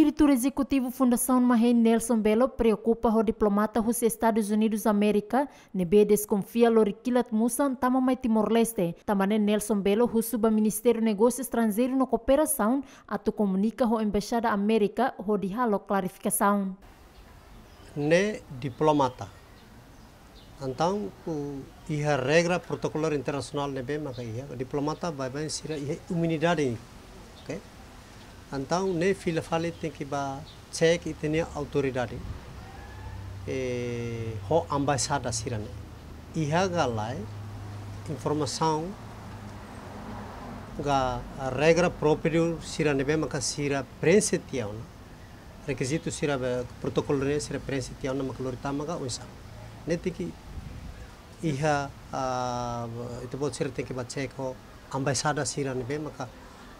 diretor executivo Fundação Mahen Nelson Belo preocupa o diplomata dos Estados Unidos América, nebe desconfia lorikilat musan tama mai Timor-Leste. Tamane Nelson Belo, o subministério Negócios Estrangeiros no cooperação, atu comunica o embaixada América, o dihalo clarificação. Ne diplomata. Então, o iha regra protocolar internacional nebe maka iha diplomata vai bem sira iha humanidade. Okay? antaung ne filafali te ki ba cek itene autoridade e ho ambassada sirane iha galai informação ga regra próprio sirane be maka sira prensa tiauna requisito sira protocolo ne sira prensa tiauna maka lorita maka oisa netiki iha itu bot sira te ki ba cek ho ambassada sirane be maka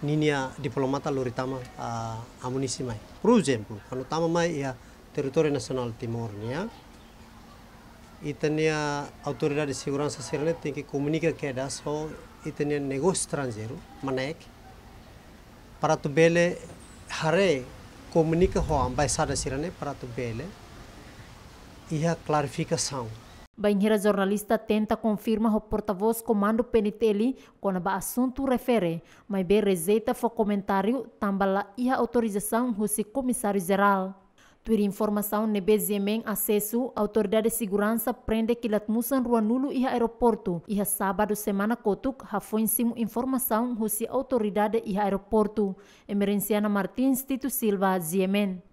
ninia diplomata lori tama uh, amunisi mai. Por jempul. kalau tama mai ia teritori nasional Timor nia, itania autoridad de segurança sirene tem que comunicar que da só itania negosi estrangeiro manek para tu bele hare comunica ho ambassada sirene para tu bele ia sound Banheira jornalista tenta confirmar o porta-voz comando Penitelli quando o assunto refere, mas bem rejeita o comentário também e a autorização do comissário-geral. Por informação nebe né, BZMen acesso, a autoridade de segurança prende que latmusan rua nulo e aeroporto. E a sábado semana kotuk, ha foi informação russa autoridade e aeroporto. Emerenciana Martins Tito Silva, Ziemen.